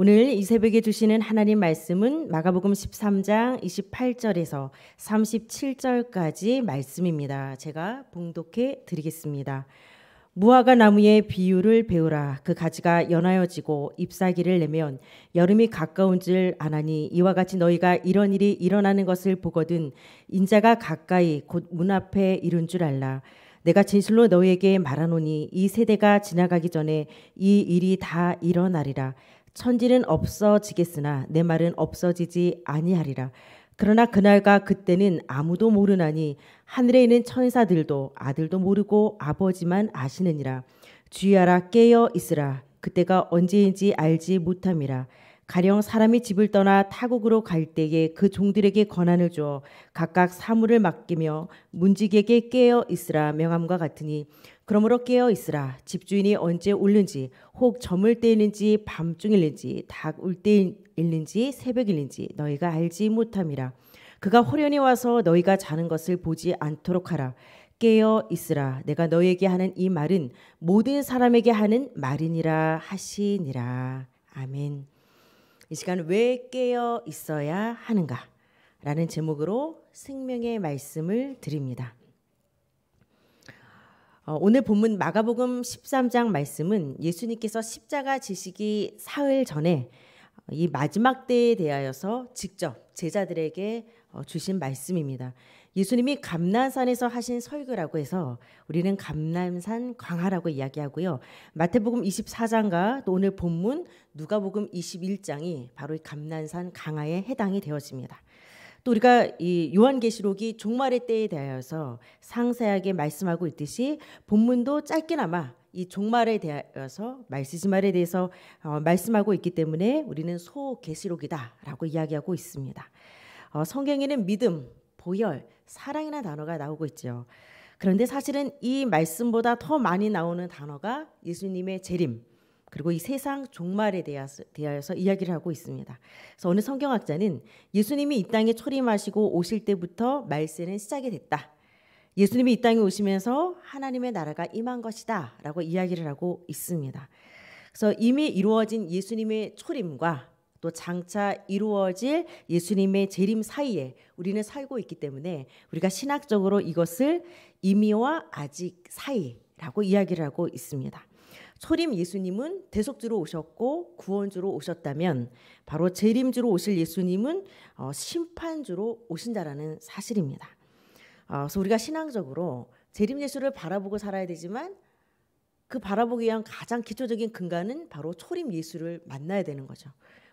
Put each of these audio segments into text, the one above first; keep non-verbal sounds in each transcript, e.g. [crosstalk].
오늘 이 새벽에 주시는 하나님 말씀은 마가복음 13장 28절에서 37절까지 말씀입니다. 제가 봉독해 드리겠습니다. 무화과 나무의 비유를 배우라. 그 가지가 연하여지고 잎사귀를 내면 여름이 가까운 줄 아나니 이와 같이 너희가 이런 일이 일어나는 것을 보거든 인자가 가까이 곧 문 앞에 이른 줄 알라. 내가 진실로 너희에게 말하노니 이 세대가 지나가기 전에 이 일이 다 일어나리라. 천지는 없어지겠으나 내 말은 없어지지 아니하리라. 그러나 그날과 그때는 아무도 모르나니 하늘에 있는 천사들도 아들도 모르고 아버지만 아시느니라. 주의하라 깨어 있으라. 그때가 언제인지 알지 못함이라. 가령 사람이 집을 떠나 타국으로 갈 때에 그 종들에게 권한을 주어 각각 사물을 맡기며 문지기에게 깨어 있으라 명함과 같으니 그러므로 깨어 있으라. 집주인이 언제 울는지, 혹 점을 때일는지, 밤중일는지, 닭 울 때일는지, 새벽일는지 너희가 알지 못함이라. 그가 호련히 와서 너희가 자는 것을 보지 않도록 하라. 깨어 있으라. 내가 너희에게 하는 이 말은 모든 사람에게 하는 말이니라 하시니라. 아멘. 이 시간 왜 깨어 있어야 하는가? 라는 제목으로 생명의 말씀을 드립니다. 어, 오늘 본문 마가복음 13장 말씀은 예수님께서 십자가 지시기 사흘 전에 이 마지막 때에 대하여서 직접 제자들에게 어, 주신 말씀입니다. 예수님이 감난산에서 하신 설교라고 해서 우리는 감난산 광하라고 이야기하고요. 마태복음 24장과 또 오늘 본문 누가복음 21장이 바로 이 감난산 강하에 해당이 되어집니다. 또 우리가 이 요한계시록이 종말의 때에 대하여서 상세하게 말씀하고 있듯이 본문도 짧게나마 이 종말에 대하여서 말시말에 대해서 어, 말씀하고 있기 때문에 우리는 소계시록이다라고 이야기하고 있습니다. 어, 성경에는 믿음, 보혈, 사랑이라는 단어가 나오고 있죠. 그런데 사실은 이 말씀보다 더 많이 나오는 단어가 예수님의 재림, 그리고 이 세상 종말에 대하여서 이야기를 하고 있습니다. 그래서 어느 성경학자는 예수님이 이 땅에 초림하시고 오실 때부터 말세는 시작이 됐다. 예수님이 이 땅에 오시면서 하나님의 나라가 임한 것이다. 라고 이야기를 하고 있습니다. 그래서 이미 이루어진 예수님의 초림과 또 장차 이루어질 예수님의 재림 사이에 우리는 살고 있기 때문에 우리가 신학적으로 이것을 이미와 아직 사이라고 이야기를 하고 있습니다. 초림 예수님은 대속주로 오셨고 구원주로 오셨다면 바로 재림주로 오실 예수님은 어, 심판주로 오신다라는 사실입니다. 어, 그래서 우리가 신앙적으로 재림 예수를 바라보고 살아야 되지만 그 바라보기 위한 가장 기초적인 근간은 바로 초림 예수를 만나야 되는 거죠.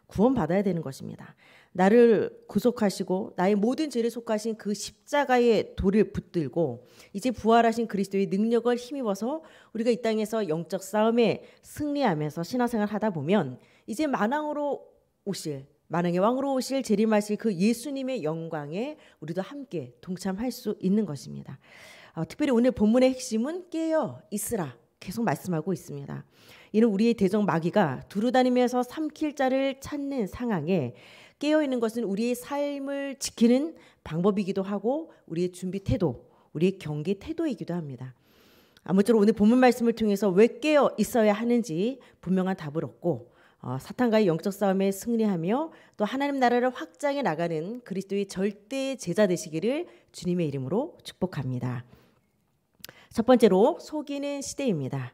구원받아야 되는 것입니다. 나를 구속하시고 나의 모든 죄를 속하신 그 십자가의 돌을 붙들고 이제 부활하신 그리스도의 능력을 힘입어서 우리가 이 땅에서 영적 싸움에 승리하면서 신화생활 하다 보면 이제 만왕으로 오실 만왕의 왕으로 오실 재림하실 그 예수님의 영광에 우리도 함께 동참할 수 있는 것입니다. 어, 특별히 오늘 본문의 핵심은 깨어 있으라 계속 말씀하고 있습니다. 이는 우리의 대적 마귀가 두루다니면서 삼킬 자를 찾는 상황에 깨어 있는 것은 우리의 삶을 지키는 방법이기도 하고 우리의 준비 태도, 우리의 경계 태도이기도 합니다. 아무쪼록 오늘 본문 말씀을 통해서 왜 깨어 있어야 하는지 분명한 답을 얻고 어, 사탄과의 영적 싸움에 승리하며 또 하나님 나라를 확장해 나가는 그리스도의 절대 제자 되시기를 주님의 이름으로 축복합니다. 첫 번째로 속이는 시대입니다.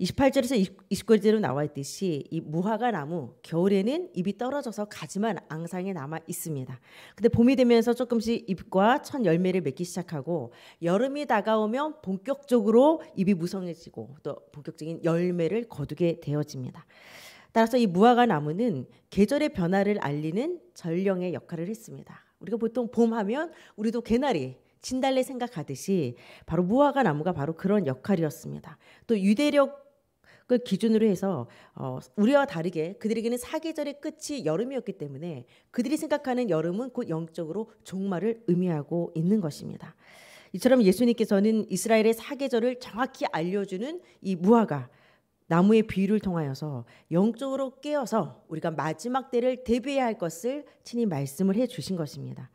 28절에서 29절로 나와 있듯이 이 무화과 나무 겨울에는 잎이 떨어져서 가지만 앙상에 남아 있습니다. 근데 봄이 되면서 조금씩 잎과 첫 열매를 맺기 시작하고 여름이 다가오면 본격적으로 잎이 무성해지고 또 본격적인 열매를 거두게 되어집니다. 따라서 이 무화과 나무는 계절의 변화를 알리는 전령의 역할을 했습니다. 우리가 보통 봄 하면 우리도 개나리 진달래 생각하듯이 바로 무화과 나무가 바로 그런 역할이었습니다. 또 유대력 그 기준으로 해서 어, 우리와 다르게 그들에게는 사계절의 끝이 여름이었기 때문에 그들이 생각하는 여름은 곧 영적으로 종말을 의미하고 있는 것입니다. 이처럼 예수님께서는 이스라엘의 사계절을 정확히 알려주는 이 무화과 나무의 비유를 통하여서 영적으로 깨어서 우리가 마지막 때를 대비해야 할 것을 친히 말씀을 해 주신 것입니다.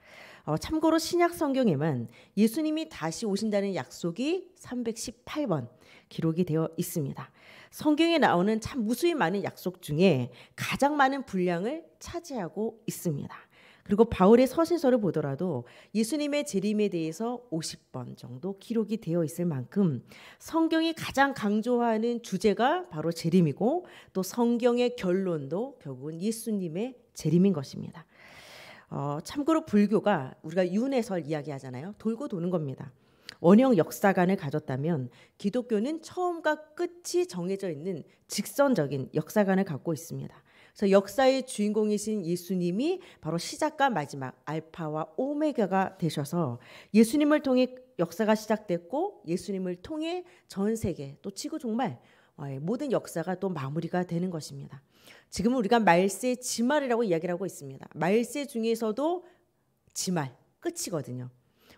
어, 참고로 신약 성경에만 예수님이 다시 오신다는 약속이 318번 기록이 되어 있습니다. 성경에 나오는 참 무수히 많은 약속 중에 가장 많은 분량을 차지하고 있습니다. 그리고 바울의 서신서를 보더라도 예수님의 재림에 대해서 50번 정도 기록이 되어 있을 만큼 성경이 가장 강조하는 주제가 바로 재림이고 또 성경의 결론도 결국은 예수님의 재림인 것입니다. 어, 참고로 불교가 우리가 윤회설 이야기하잖아요. 돌고 도는 겁니다. 원형 역사관을 가졌다면 기독교는 처음과 끝이 정해져 있는 직선적인 역사관을 갖고 있습니다. 그래서 역사의 주인공이신 예수님이 바로 시작과 마지막 알파와 오메가가 되셔서 예수님을 통해 역사가 시작됐고 예수님을 통해 전 세계 또 지구 종말 어, 예, 모든 역사가 또 마무리가 되는 것입니다. 지금 은 우리가 말세 지말이라고 이야기를 하고 있습니다. 말세 중에서도 지말 끝이거든요.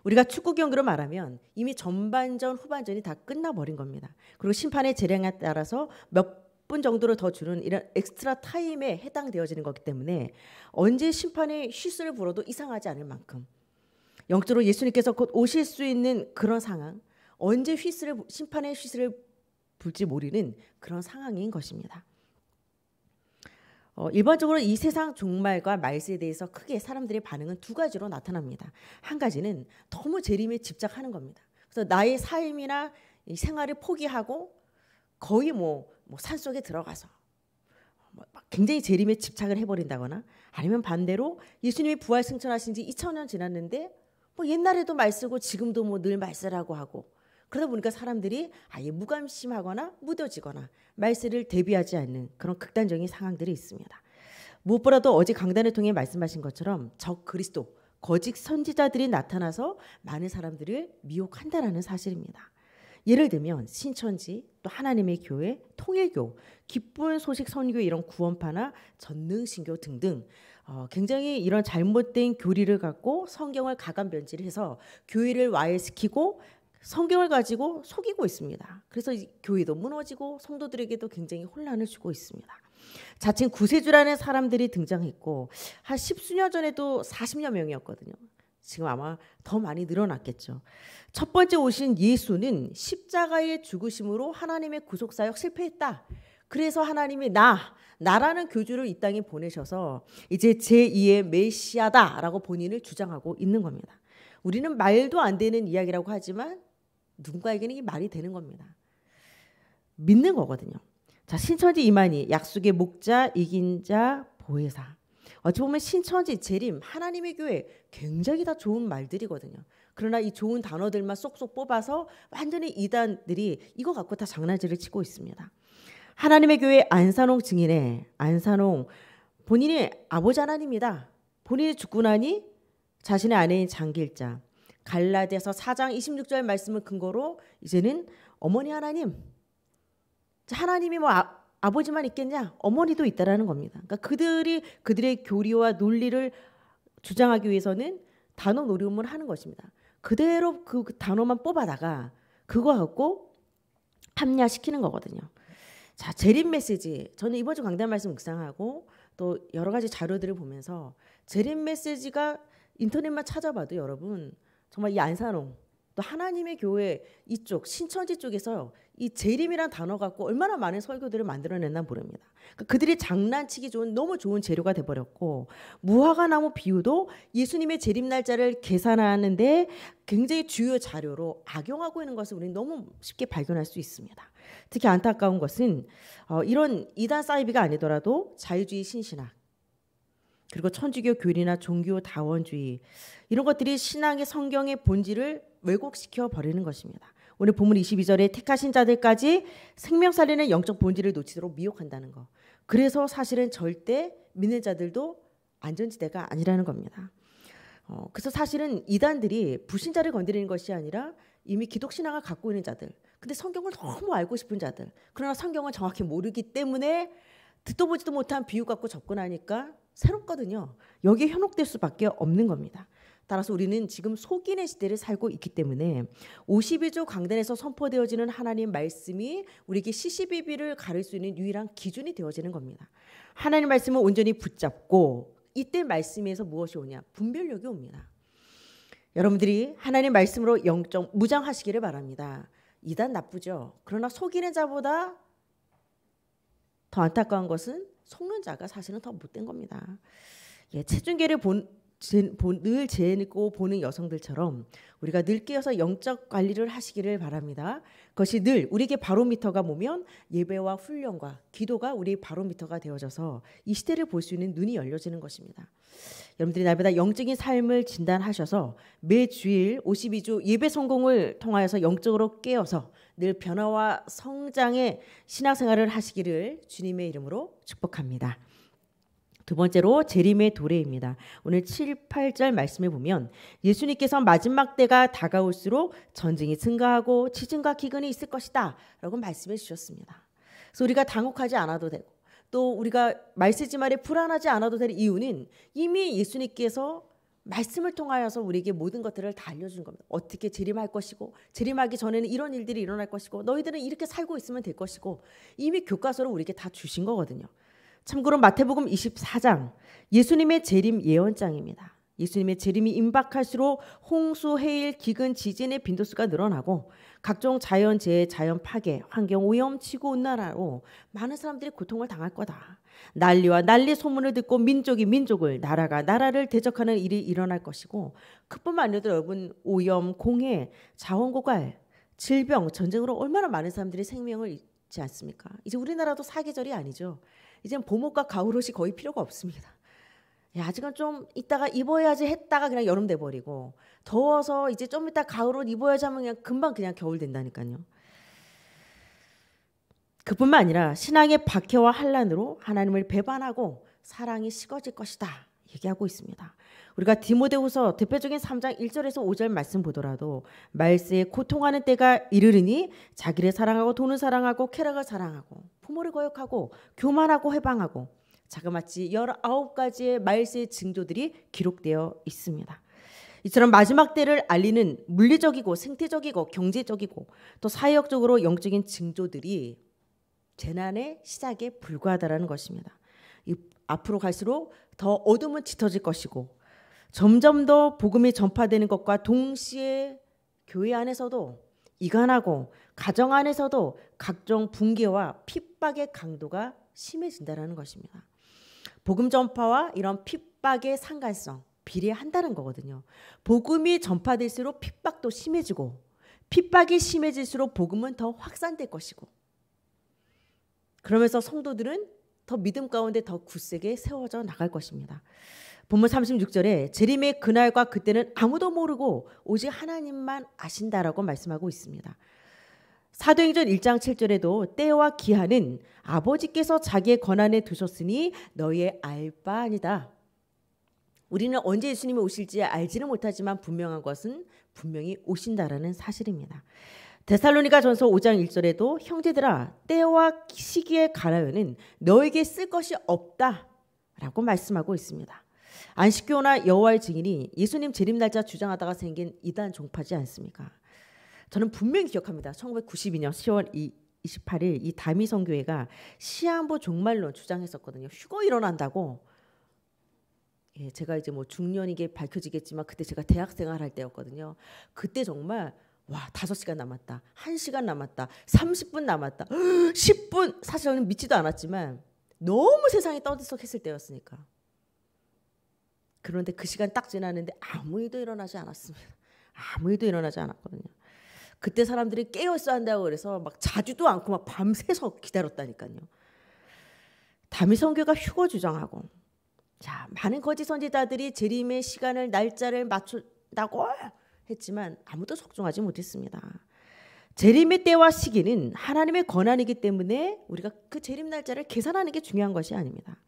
우리가 축구 경기로 말하면 이미 전반전 후반전이 다 끝나버린 겁니다. 그리고 심판의 재량에 따라서 몇 분 정도로 더 주는 이런 엑스트라 타임에 해당되어지는 거기 때문에 언제 심판이 휘슬을 불어도 이상하지 않을 만큼 영적으로 예수님께서 곧 오실 수 있는 그런 상황 언제 휘슬을 심판의 휘슬을 불지 모르는 그런 상황인 것입니다. 어, 일반적으로 이 세상 종말과 말세에 대해서 크게 사람들의 반응은 두 가지로 나타납니다. 한 가지는 너무 재림에 집착하는 겁니다. 그래서 나의 삶이나 생활을 포기하고 거의 뭐, 뭐 산속에 들어가서 뭐 굉장히 재림에 집착을 해버린다거나 아니면 반대로 예수님이 부활 승천하신 지 2000년 지났는데 뭐 옛날에도 말쓰고 지금도 뭐 늘 말쓰라고 하고 그러다 보니까 사람들이 아예 무감심하거나 무뎌지거나 말세를 대비하지 않는 그런 극단적인 상황들이 있습니다. 무엇보다도 어제 강단을 통해 말씀하신 것처럼 적 그리스도 거짓 선지자들이 나타나서 많은 사람들을 미혹한다라는 사실입니다. 예를 들면 신천지 또 하나님의 교회 통일교 기쁜 소식 선교 이런 구원파나 전능신교 등등 어, 굉장히 이런 잘못된 교리를 갖고 성경을 가감변질해서 교회를 와해시키고 성경을 가지고 속이고 있습니다. 그래서 교회도 무너지고 성도들에게도 굉장히 혼란을 주고 있습니다. 자칭 구세주라는 사람들이 등장했고 한 십수년 전에도 40여 명이었거든요. 지금 아마 더 많이 늘어났겠죠. 첫 번째 오신 예수는 십자가의 죽으심으로 하나님의 구속 사역 실패했다. 그래서 하나님이 나 나라는 교주를 이 땅에 보내셔서 이제 제2의 메시아다라고 본인을 주장하고 있는 겁니다. 우리는 말도 안 되는 이야기라고 하지만 누군가에게는 이 말이 되는 겁니다. 믿는 거거든요. 자, 신천지 이만희, 약속의 목자, 이긴 자, 보혜사. 어찌 보면 신천지, 재림, 하나님의 교회 굉장히 다 좋은 말들이거든요. 그러나 이 좋은 단어들만 쏙쏙 뽑아서 완전히 이단들이 이거 갖고 다 장난질을 치고 있습니다. 하나님의 교회 안산홍 증인의 안산홍 본인이 아버지 하나님이다. 본인이 죽고 나니 자신의 아내인 장길자 갈라디아서 4장 26절 말씀을 근거로 이제는 어머니 하나님 하나님이 뭐 아, 아버지만 있겠냐? 어머니도 있다라는 겁니다. 그러니까 그들이 그들의 교리와 논리를 주장하기 위해서는 단어 노름을 하는 것입니다. 그대로 그, 그 단어만 뽑아다가 그거 갖고 합리화시키는 거거든요. 자, 재림 메시지. 저는 이번 주 강단 말씀 묵상하고 또 여러 가지 자료들을 보면서 재림 메시지가 인터넷만 찾아봐도 여러분 정말 이 안산홍 또 하나님의 교회 이쪽 신천지 쪽에서요 이 재림이란 단어 갖고 얼마나 많은 설교들을 만들어냈나 모릅니다. 그러니까 그들이 장난치기 좋은 너무 좋은 재료가 돼버렸고 무화과 나무 비유도 예수님의 재림 날짜를 계산하는데 굉장히 주요 자료로 악용하고 있는 것을 우리는 너무 쉽게 발견할 수 있습니다. 특히 안타까운 것은 어, 이런 이단 사이비가 아니더라도 자유주의 신신학 그리고 천주교 교리나 종교 다원주의 이런 것들이 신앙의 성경의 본질을 왜곡시켜 버리는 것입니다. 오늘 본문 22절에 택하신 자들까지 생명 살리는 영적 본질을 놓치도록 미혹한다는 거. 그래서 사실은 절대 믿는 자들도 안전지대가 아니라는 겁니다. 어, 그래서 사실은 이단들이 불신자를 건드리는 것이 아니라 이미 기독신앙을 갖고 있는 자들, 근데 성경을 너무 알고 싶은 자들, 그러나 성경을 정확히 모르기 때문에 듣도 보지도 못한 비유 갖고 접근하니까 새롭거든요. 여기에 현혹될 수밖에 없는 겁니다. 따라서 우리는 지금 속인의 시대를 살고 있기 때문에 52조 강단에서 선포되어지는 하나님 말씀이 우리에게 시시비비를 가릴 수 있는 유일한 기준이 되어지는 겁니다. 하나님 말씀을 온전히 붙잡고 이때 말씀에서 무엇이 오냐? 분별력이 옵니다. 여러분들이 하나님 말씀으로 영적 무장하시기를 바랍니다. 이단 나쁘죠. 그러나 속이는 자보다 더 안타까운 것은 속는 자가 사실은 더 못된 겁니다. 예, 체중계를 본, 제, 본, 늘 재고 보는 여성들처럼 우리가 늘 끼어서 영적 관리를 하시기를 바랍니다. 그것이 늘 우리에게 바로미터가 뭐면 예배와 훈련과 기도가 우리 바로미터가 되어져서 이 시대를 볼 수 있는 눈이 열려지는 것입니다. 여러분들이 날마다 영적인 삶을 진단하셔서 매 주일 52주 예배 성공을 통하여서 영적으로 깨어서 늘 변화와 성장의 신앙생활을 하시기를 주님의 이름으로 축복합니다. 두 번째로 재림의 도래입니다. 오늘 7, 8절 말씀해 보면 예수님께서 마지막 때가 다가올수록 전쟁이 증가하고 지증과 기근이 있을 것이다 라고 말씀해 주셨습니다. 그래서 우리가 당혹하지 않아도 되고 또 우리가 말세지 말에 불안하지 않아도 될 이유는 이미 예수님께서 말씀을 통하여서 우리에게 모든 것들을 다 알려준 겁니다. 어떻게 재림할 것이고 재림하기 전에는 이런 일들이 일어날 것이고 너희들은 이렇게 살고 있으면 될 것이고 이미 교과서를 우리에게 다 주신 거거든요. 참고로 마태복음 24장 예수님의 재림 예언장입니다. 예수님의 재림이 임박할수록 홍수, 해일, 기근, 지진의 빈도수가 늘어나고 각종 자연 재해, 자연 파괴, 환경 오염, 지구 온난화로 많은 사람들이 고통을 당할 거다. 난리와 난리 소문을 듣고 민족이 민족을 나라가 나라를 대적하는 일이 일어날 것이고 그뿐만 아니라 여러분 오염, 공해, 자원 고갈, 질병, 전쟁으로 얼마나 많은 사람들이 생명을 잃지 않습니까? 이제 우리나라도 사계절이 아니죠. 이젠 봄옷과 가을옷이 거의 필요가 없습니다. 야, 아직은 좀 이따가 입어야지 했다가 그냥 여름 돼 버리고 더워서 이제 좀 이따 가을 옷 입어야지 하면 그냥 금방 그냥 겨울 된다니까요. 그뿐만 아니라 신앙의 박해와 한란으로 하나님을 배반하고 사랑이 식어질 것이다 얘기하고 있습니다. 우리가 디모데후서 대표적인 3장 1절에서 5절 말씀 보더라도 말세에 고통하는 때가 이르르니 자기를 사랑하고 돈을 사랑하고 쾌락을 사랑하고 부모를 거역하고 교만하고 해방하고 자그마치 19가지의 말세의 징조들이 기록되어 있습니다. 이처럼 마지막 때를 알리는 물리적이고 생태적이고 경제적이고 또 사회적으로 영적인 징조들이 재난의 시작에 불과하다라는 것입니다. 앞으로 갈수록 더 어둠은 짙어질 것이고 점점 더 복음이 전파되는 것과 동시에 교회 안에서도 이간하고 가정 안에서도 각종 붕괴와 핍박의 강도가 심해진다라는 것입니다. 복음 전파와 이런 핍박의 상관성 비례한다는 거거든요. 복음이 전파될수록 핍박도 심해지고 핍박이 심해질수록 복음은 더 확산될 것이고 그러면서 성도들은 더 믿음 가운데 더 굳세게 세워져 나갈 것입니다. 본문 36절에 재림의 그날과 그때는 아무도 모르고 오직 하나님만 아신다라고 말씀하고 있습니다. 사도행전 1장 7절에도 때와 기한은 아버지께서 자기의 권한에 두셨으니 너희의 알바 아니다. 우리는 언제 예수님이 오실지 알지는 못하지만 분명한 것은 분명히 오신다라는 사실입니다. 데살로니가 전서 5장 1절에도 형제들아 때와 시기에 가라요는 너에게 쓸 것이 없다라고 말씀하고 있습니다. 안식교나 여호와의 증인이 예수님 재림 날짜 주장하다가 생긴 이단 종파지 않습니까? 저는 분명히 기억합니다. 1992년 10월 2, 28일 이 다미성교회가 시한부 종말론 주장했었거든요. 휴거 일어난다고. 예, 제가 이제 뭐 중년이게 밝혀지겠지만 그때 제가 대학 생활할 때였거든요. 그때 정말 와다 시간 남았다, 1 시간 남았다, 30분 남았다, 10분 [gasps] 사실 저는 믿지도 않았지만 너무 세상이 떠들썩했을 때였으니까. 그런데 그 시간 딱지났는데 아무 일도 일어나지 않았습니다. 아무 일도 일어나지 않았거든요. 그때 사람들이 깨어서 있 한다고 그래서 막 자주도 않고 막 밤새서 기다렸다니까요. 담임 선교가 휴거 주장하고 자 많은 거짓 선지자들이 재림의 시간을 날짜를 맞춘다고 했지만 아무도 속종하지 못했습니다. 재림의 때와 시기는 하나님의 권한이기 때문에 우리가 그 재림 날짜를 계산하는 게 중요한 것이 아닙니다.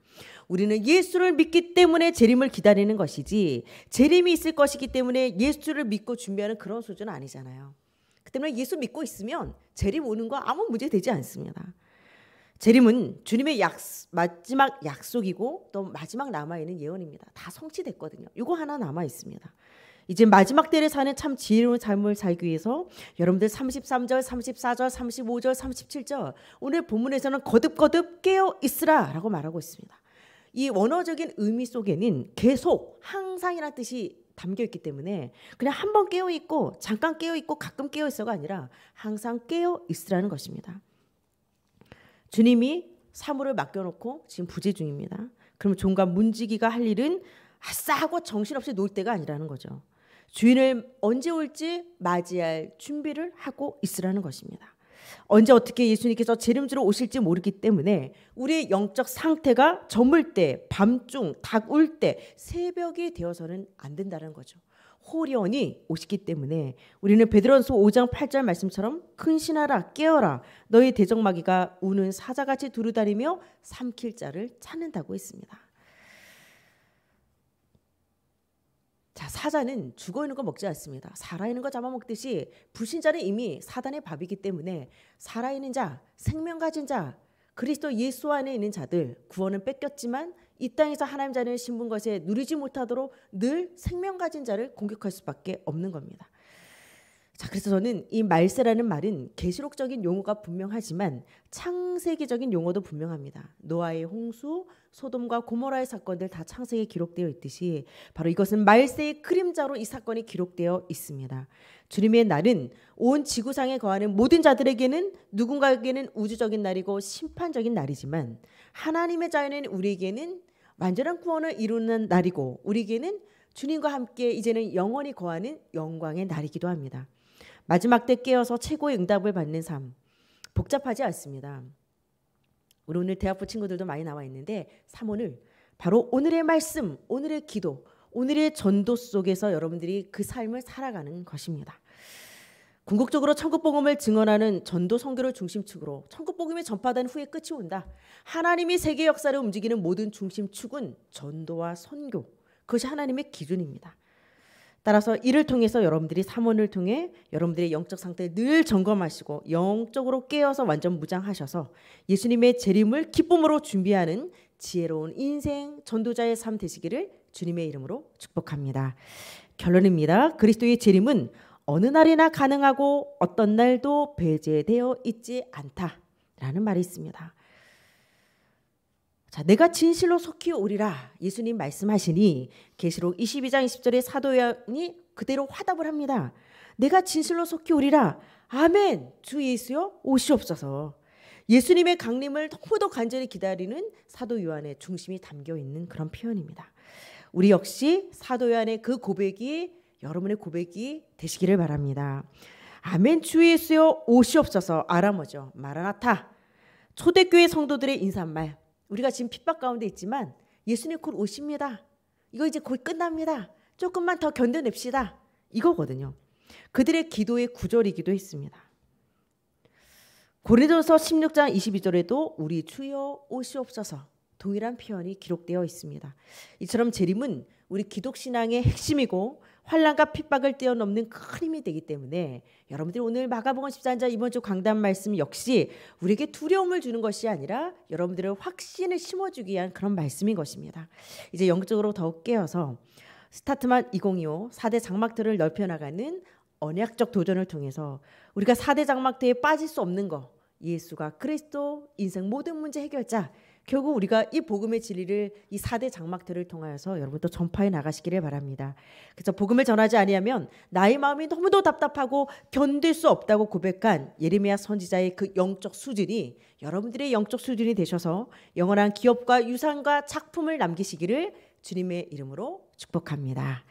우리는 예수를 믿기 때문에 재림을 기다리는 것이지 재림이 있을 것이기 때문에 예수를 믿고 준비하는 그런 수준은 아니잖아요. 때문에 예수 믿고 있으면 재림 오는 거 아무 문제 되지 않습니다. 재림은 주님의 약, 마지막 약속이고 또 마지막 남아있는 예언입니다. 다 성취됐거든요. 이거 하나 남아있습니다. 이제 마지막 때를 사는 참 지혜로운 삶을 살기 위해서 여러분들 33절, 34절, 35절, 37절 오늘 본문에서는 거듭거듭 깨어 있으라 라고 말하고 있습니다. 이 원어적인 의미 속에는 계속 항상이라는 뜻이 담겨 있기 때문에 그냥 한 번 깨어 있고 잠깐 깨어 있고 가끔 깨어 있어가 아니라 항상 깨어 있으라는 것입니다. 주님이 사물을 맡겨놓고 지금 부재 중입니다. 그럼 종간 문지기가 할 일은 아싸 하고 정신없이 놀 때가 아니라는 거죠. 주인을 언제 올지 맞이할 준비를 하고 있으라는 것입니다. 언제 어떻게 예수님께서 재림주로 오실지 모르기 때문에 우리의 영적 상태가 젊을 때, 밤중, 닭 울 때, 새벽이 되어서는 안 된다는 거죠. 호련이 오시기 때문에 우리는 베드로서 5장 8절 말씀처럼 큰신하라 깨어라 너희 대적마귀가 우는 사자같이 두루다니며 삼킬 자를 찾는다고 했습니다. 자, 사자는 죽어 있는 거 먹지 않습니다. 살아 있는 거 잡아먹듯이 불신자는 이미 사단의 밥이기 때문에 살아 있는 자, 생명 가진 자, 그리스도 예수 안에 있는 자들 구원은 뺏겼지만 이 땅에서 하나님 자녀의 신분 것에 누리지 못하도록 늘 생명 가진 자를 공격할 수밖에 없는 겁니다. 자, 그래서 저는 이 말세라는 말은 계시록적인 용어가 분명하지만 창세기적인 용어도 분명합니다. 노아의 홍수, 소돔과 고모라의 사건들 다 창세기에 기록되어 있듯이 바로 이것은 말세의 그림자로 이 사건이 기록되어 있습니다. 주님의 날은 온 지구상에 거하는 모든 자들에게는 누군가에게는 우주적인 날이고 심판적인 날이지만 하나님의 자연인 우리에게는 완전한 구원을 이루는 날이고 우리에게는 주님과 함께 이제는 영원히 거하는 영광의 날이기도 합니다. 마지막 때 깨어서 최고의 응답을 받는 삶. 복잡하지 않습니다. 우리 오늘 대학부 친구들도 많이 나와 있는데 3원을 바로 오늘의 말씀, 오늘의 기도, 오늘의 전도 속에서 여러분들이 그 삶을 살아가는 것입니다. 궁극적으로 천국 복음을 증언하는 전도 선교를 중심축으로 천국 복음이 전파된 후에 끝이 온다. 하나님이 세계 역사를 움직이는 모든 중심축은 전도와 선교. 그것이 하나님의 기준입니다. 따라서 이를 통해서 여러분들이 삼원을 통해 여러분들의 영적 상태를 늘 점검하시고 영적으로 깨어서 완전 무장하셔서 예수님의 재림을 기쁨으로 준비하는 지혜로운 인생 전도자의 삶 되시기를 주님의 이름으로 축복합니다. 결론입니다. 그리스도의 재림은 어느 날이나 가능하고 어떤 날도 배제되어 있지 않다라는 말이 있습니다. 자, 내가 진실로 속히 오리라 예수님 말씀하시니 계시록 22장 20절에 사도 요한이 그대로 화답을 합니다. 내가 진실로 속히 오리라. 아멘. 주 예수여 오시옵소서. 예수님의 강림을 너무도 간절히 기다리는 사도 요한의 중심이 담겨 있는 그런 표현입니다. 우리 역시 사도 요한의 그 고백이 여러분의 고백이 되시기를 바랍니다. 아멘 주 예수여 오시옵소서 아람어죠. 마라나타. 초대교회 성도들의 인사말 우리가 지금 핍박 가운데 있지만 예수님 곧 오십니다. 이거 이제 곧 끝납니다. 조금만 더 견뎌냅시다. 이거거든요. 그들의 기도의 구절이기도 했습니다. 고린도서 16장 22절에도 우리 주여 오시옵소서 동일한 표현이 기록되어 있습니다. 이처럼 재림은 우리 기독신앙의 핵심이고 환란과 핍박을 뛰어넘는 큰 힘이 되기 때문에 여러분들이 오늘 마가복음 14장 이번 주 강단 말씀 역시 우리에게 두려움을 주는 것이 아니라 여러분들의 확신을 심어주기 위한 그런 말씀인 것입니다. 이제 영적으로 더욱 깨어서 스타트만 2025 4대 장막들을 넓혀나가는 언약적 도전을 통해서 우리가 4대 장막대에 빠질 수 없는 거 예수가 그리스도 인생 모든 문제 해결자 결국 우리가 이 복음의 진리를 이 4대 장막들을 통하여서 여러분 도 전파해 나가시기를 바랍니다. 그래서 복음을 전하지 아니하면 나의 마음이 너무도 답답하고 견딜 수 없다고 고백한 예레미야 선지자의 그 영적 수준이 여러분들의 영적 수준이 되셔서 영원한 기업과 유산과 작품을 남기시기를 주님의 이름으로 축복합니다.